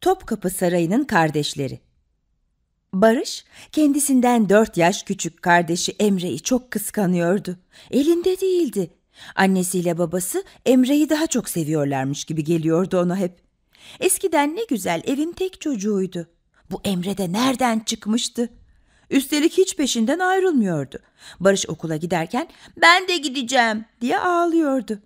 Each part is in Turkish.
Topkapı Sarayı'nın kardeşleri. Barış, kendisinden dört yaş küçük kardeşi Emre'yi çok kıskanıyordu. Elinde değildi. Annesiyle babası Emre'yi daha çok seviyorlarmış gibi geliyordu ona hep. Eskiden ne güzel evin tek çocuğuydu. Bu Emre de nereden çıkmıştı? Üstelik hiç peşinden ayrılmıyordu. Barış okula giderken ben de gideceğim diye ağlıyordu.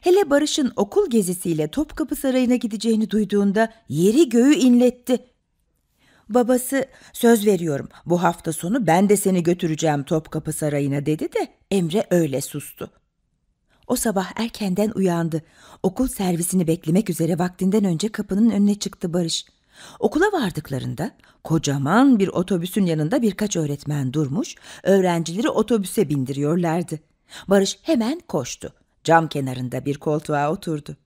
Hele Barış'ın okul gezisiyle Topkapı Sarayı'na gideceğini duyduğunda yeri göğü inletti. Babası söz veriyorum bu hafta sonu ben de seni götüreceğim Topkapı Sarayı'na dedi de Emre öyle sustu. O sabah erkenden uyandı. Okul servisini beklemek üzere vaktinden önce kapının önüne çıktı Barış. Okula vardıklarında kocaman bir otobüsün yanında birkaç öğretmen durmuş, öğrencileri otobüse bindiriyorlardı. Barış hemen koştu. Cam kenarında bir koltuğa oturdu.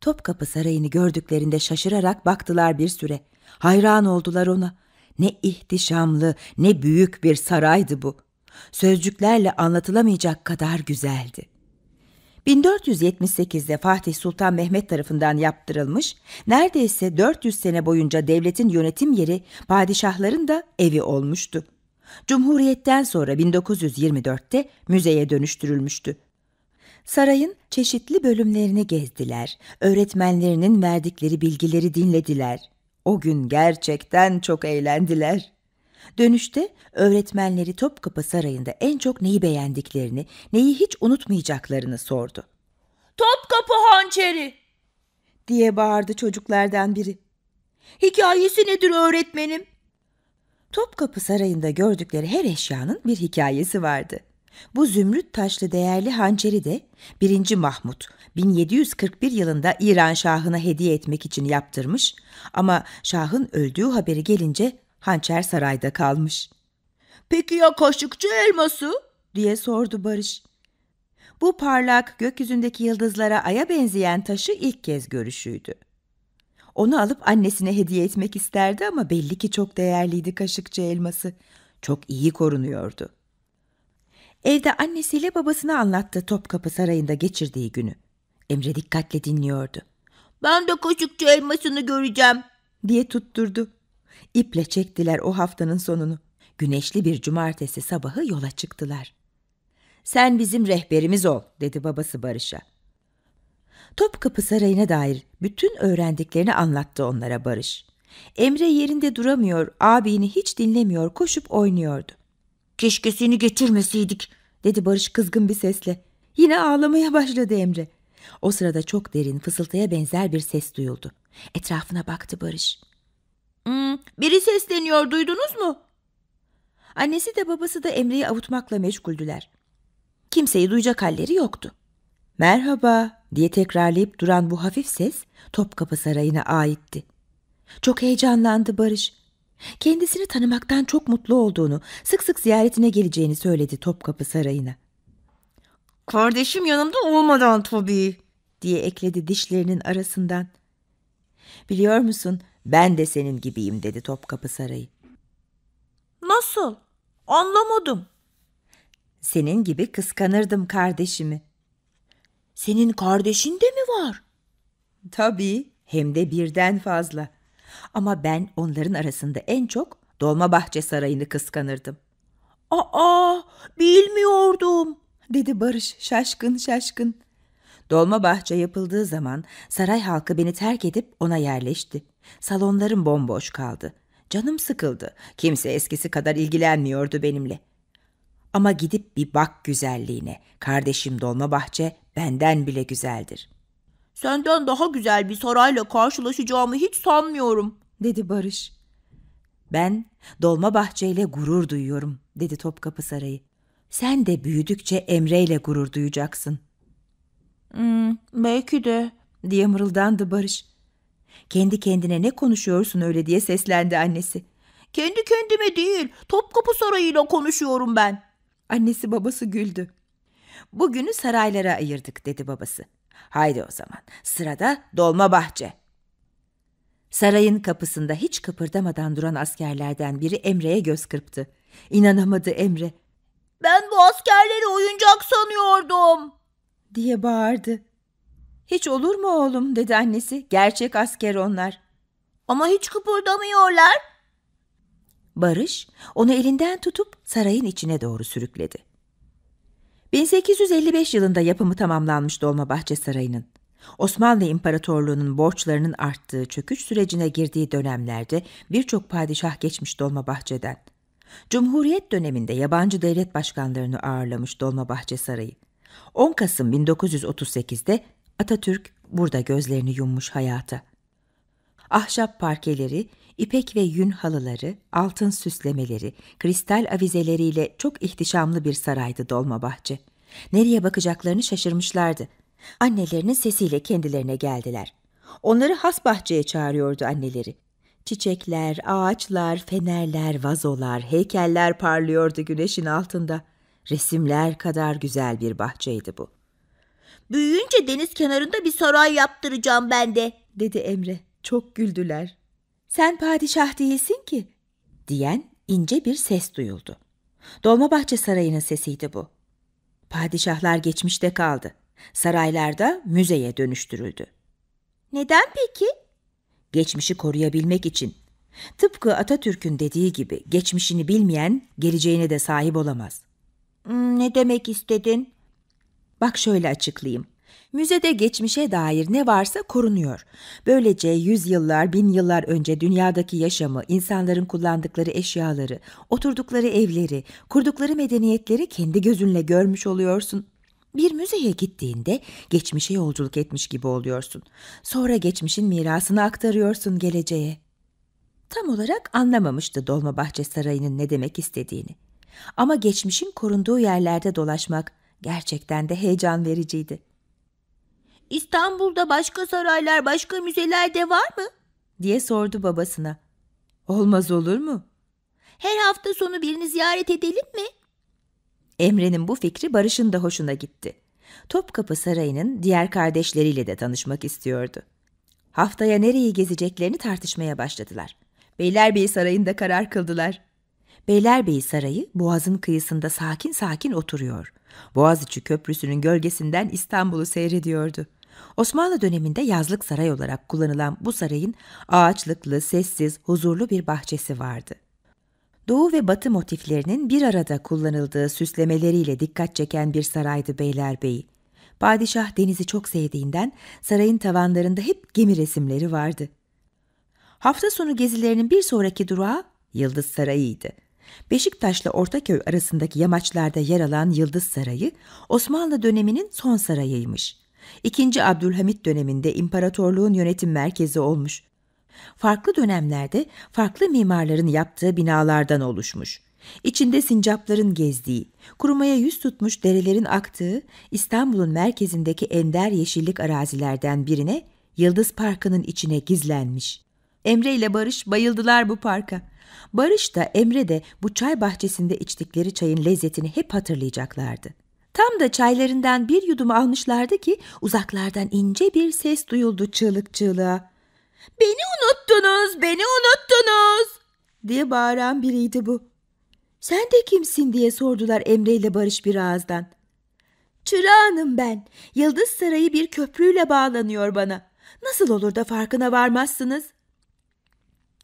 Topkapı Sarayı'nı gördüklerinde şaşırarak baktılar bir süre. Hayran oldular ona. Ne ihtişamlı, ne büyük bir saraydı bu. Sözcüklerle anlatılamayacak kadar güzeldi. 1478'de Fatih Sultan Mehmet tarafından yaptırılmış, neredeyse 400 sene boyunca devletin yönetim yeri padişahların da evi olmuştu. Cumhuriyetten sonra 1924'te müzeye dönüştürülmüştü. Sarayın çeşitli bölümlerini gezdiler. Öğretmenlerinin verdikleri bilgileri dinlediler. O gün gerçekten çok eğlendiler. Dönüşte öğretmenleri Topkapı Sarayı'nda en çok neyi beğendiklerini, neyi hiç unutmayacaklarını sordu. Topkapı hançeri diye bağırdı çocuklardan biri. Hikayesi nedir öğretmenim? Topkapı Sarayı'nda gördükleri her eşyanın bir hikayesi vardı. Bu zümrüt taşlı değerli hançeri de 1. Mahmut 1741 yılında İran Şahı'na hediye etmek için yaptırmış ama Şah'ın öldüğü haberi gelince hançer sarayda kalmış. Peki ya kaşıkçı elması? diye sordu Barış. Bu parlak gökyüzündeki yıldızlara aya benzeyen taşı ilk kez görüşüydü. Onu alıp annesine hediye etmek isterdi ama belli ki çok değerliydi kaşıkçı elması. Çok iyi korunuyordu.'' Evde annesiyle babasına anlattı Topkapı Sarayı'nda geçirdiği günü. Emre dikkatle dinliyordu. Ben de kaşıkçı elmasını göreceğim diye tutturdu. İple çektiler o haftanın sonunu. Güneşli bir cumartesi sabahı yola çıktılar. Sen bizim rehberimiz ol dedi babası Barış'a. Topkapı Sarayı'na dair bütün öğrendiklerini anlattı onlara Barış. Emre yerinde duramıyor, abini hiç dinlemiyor, koşup oynuyordu. Keşke seni getirmeseydik dedi Barış kızgın bir sesle. Yine ağlamaya başladı Emre. O sırada çok derin fısıltıya benzer bir ses duyuldu. Etrafına baktı Barış. Hmm, biri sesleniyor duydunuz mu? Annesi de babası da Emre'yi avutmakla meşguldüler. Kimseyi duyacak halleri yoktu. Merhaba diye tekrarlayıp duran bu hafif ses Topkapı Sarayı'na aitti. Çok heyecanlandı Barış. Kendisini tanımaktan çok mutlu olduğunu, sık sık ziyaretine geleceğini söyledi Topkapı Sarayı'na. Kardeşim yanımda olmadan tabii diye ekledi dişlerinin arasından. Biliyor musun ben de senin gibiyim dedi Topkapı Sarayı. Nasıl? Anlamadım. Senin gibi kıskanırdım kardeşimi. Senin kardeşin de mi var? Tabii hem de birden fazla.'' Ama ben onların arasında en çok Bahçe Sarayı'nı kıskanırdım. Aa, bilmiyordum, dedi Barış şaşkın şaşkın. Dolma Bahçe yapıldığı zaman saray halkı beni terk edip ona yerleşti. Salonlarım bomboş kaldı. Canım sıkıldı. Kimse eskisi kadar ilgilenmiyordu benimle. Ama gidip bir bak güzelliğine. Kardeşim Dolma Bahçe benden bile güzeldir.'' Senden daha güzel bir sarayla karşılaşacağımı hiç sanmıyorum, dedi Barış. Ben dolma bahçeyle gurur duyuyorum, dedi Topkapı Sarayı. Sen de büyüdükçe Emre ile gurur duyacaksın. Hmm, belki de, diye mırıldandı Barış. Kendi kendine ne konuşuyorsun öyle diye seslendi annesi. Kendi kendime değil, Topkapı Sarayı ile konuşuyorum ben. Annesi babası güldü. Bugünü saraylara ayırdık dedi babası. Haydi o zaman sırada dolma bahçe. Sarayın kapısında hiç kıpırdamadan duran askerlerden biri Emre'ye göz kırptı. İnanamadı Emre. Ben bu askerleri oyuncak sanıyordum diye bağırdı. Hiç olur mu oğlum dedi annesi. Gerçek asker onlar. Ama hiç kıpırdamıyorlar. Barış onu elinden tutup sarayın içine doğru sürükledi. 1855 yılında yapımı tamamlanmış Dolmabahçe Sarayı'nın. Osmanlı İmparatorluğu'nun borçlarının arttığı çöküş sürecine girdiği dönemlerde birçok padişah geçmiş Dolmabahçe'den. Cumhuriyet döneminde yabancı devlet başkanlarını ağırlamış Dolmabahçe Sarayı. 10 Kasım 1938'de Atatürk burada gözlerini yummuş hayata. Ahşap parkeleri, İpek ve yün halıları, altın süslemeleri, kristal avizeleriyle çok ihtişamlı bir saraydı Dolmabahçe. Nereye bakacaklarını şaşırmışlardı. Annelerinin sesiyle kendilerine geldiler. Onları has bahçeye çağırıyordu anneleri. Çiçekler, ağaçlar, fenerler, vazolar, heykeller parlıyordu güneşin altında. Resimler kadar güzel bir bahçeydi bu. Büyüyünce deniz kenarında bir saray yaptıracağım ben de, dedi Emre. Çok güldüler sen padişah değilsin ki diyen ince bir ses duyuldu. Dolmabahçe Sarayı'nın sesiydi bu. Padişahlar geçmişte kaldı. Saraylarda müzeye dönüştürüldü. Neden peki? Geçmişi koruyabilmek için. Tıpkı Atatürk'ün dediği gibi geçmişini bilmeyen geleceğine de sahip olamaz. Hmm, ne demek istedin? Bak şöyle açıklayayım. Müzede geçmişe dair ne varsa korunuyor. Böylece yüzyıllar, bin yıllar önce dünyadaki yaşamı, insanların kullandıkları eşyaları, oturdukları evleri, kurdukları medeniyetleri kendi gözünle görmüş oluyorsun. Bir müzeye gittiğinde geçmişe yolculuk etmiş gibi oluyorsun. Sonra geçmişin mirasını aktarıyorsun geleceğe. Tam olarak anlamamıştı Dolmabahçe Sarayı'nın ne demek istediğini. Ama geçmişin korunduğu yerlerde dolaşmak gerçekten de heyecan vericiydi. İstanbul'da başka saraylar, başka müzeler de var mı? diye sordu babasına. Olmaz olur mu? Her hafta sonu birini ziyaret edelim mi? Emre'nin bu fikri Barış'ın da hoşuna gitti. Topkapı Sarayı'nın diğer kardeşleriyle de tanışmak istiyordu. Haftaya nereyi gezeceklerini tartışmaya başladılar. Beylerbeyi Sarayı'nda karar kıldılar. Beylerbeyi Sarayı boğazın kıyısında sakin sakin oturuyor. Boğaziçi Köprüsü'nün gölgesinden İstanbul'u seyrediyordu. Osmanlı döneminde yazlık saray olarak kullanılan bu sarayın ağaçlıklı, sessiz, huzurlu bir bahçesi vardı. Doğu ve batı motiflerinin bir arada kullanıldığı süslemeleriyle dikkat çeken bir saraydı Beylerbeyi. Padişah denizi çok sevdiğinden sarayın tavanlarında hep gemi resimleri vardı. Hafta sonu gezilerinin bir sonraki durağı Yıldız Sarayı'ydı. Beşiktaş'la Ortaköy arasındaki yamaçlarda yer alan Yıldız Sarayı, Osmanlı döneminin son sarayıymış. 2. Abdülhamit döneminde imparatorluğun yönetim merkezi olmuş. Farklı dönemlerde farklı mimarların yaptığı binalardan oluşmuş. İçinde sincapların gezdiği, kurumaya yüz tutmuş derelerin aktığı İstanbul'un merkezindeki ender yeşillik arazilerden birine Yıldız Parkı'nın içine gizlenmiş. Emre ile Barış bayıldılar bu parka. Barış da Emre de bu çay bahçesinde içtikleri çayın lezzetini hep hatırlayacaklardı. Tam da çaylarından bir yudum almışlardı ki uzaklardan ince bir ses duyuldu çığlık çığlığa. ''Beni unuttunuz, beni unuttunuz!'' diye bağıran biriydi bu. ''Sen de kimsin?'' diye sordular Emre ile Barış bir ağızdan. ''Çırağınım ben. Yıldız Sarayı bir köprüyle bağlanıyor bana. Nasıl olur da farkına varmazsınız?''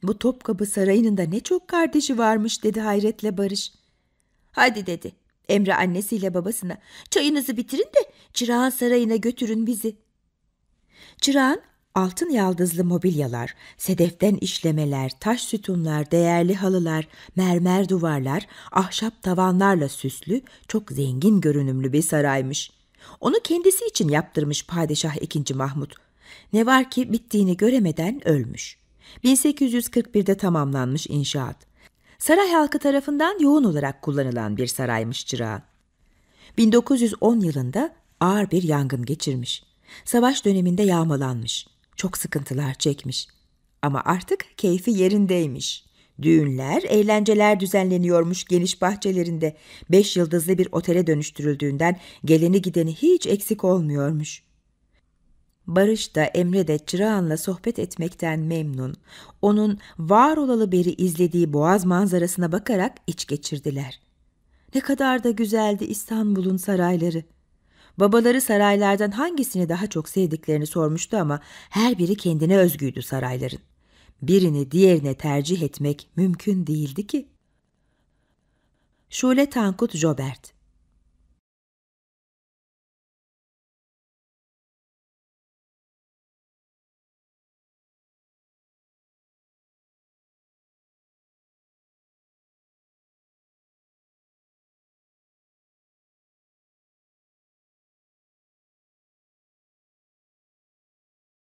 Bu Topkapı Sarayı'nın da ne çok kardeşi varmış dedi hayretle Barış. Hadi dedi. Emre annesiyle babasına çayınızı bitirin de Çırağan Sarayı'na götürün bizi. Çırağan altın yaldızlı mobilyalar, sedeften işlemeler, taş sütunlar, değerli halılar, mermer duvarlar, ahşap tavanlarla süslü, çok zengin görünümlü bir saraymış. Onu kendisi için yaptırmış Padişah II. Mahmut. Ne var ki bittiğini göremeden ölmüş. 1841'de tamamlanmış inşaat saray halkı tarafından yoğun olarak kullanılan bir saraymış çırağı. 1910 yılında ağır bir yangın geçirmiş. Savaş döneminde yağmalanmış. Çok sıkıntılar çekmiş. Ama artık keyfi yerindeymiş. Düğünler, eğlenceler düzenleniyormuş geniş bahçelerinde. Beş yıldızlı bir otele dönüştürüldüğünden geleni gideni hiç eksik olmuyormuş.'' Barış da Emre de Çırağan'la sohbet etmekten memnun. Onun var olalı beri izlediği boğaz manzarasına bakarak iç geçirdiler. Ne kadar da güzeldi İstanbul'un sarayları. Babaları saraylardan hangisini daha çok sevdiklerini sormuştu ama her biri kendine özgüydü sarayların. Birini diğerine tercih etmek mümkün değildi ki. Şule Tankut Jobert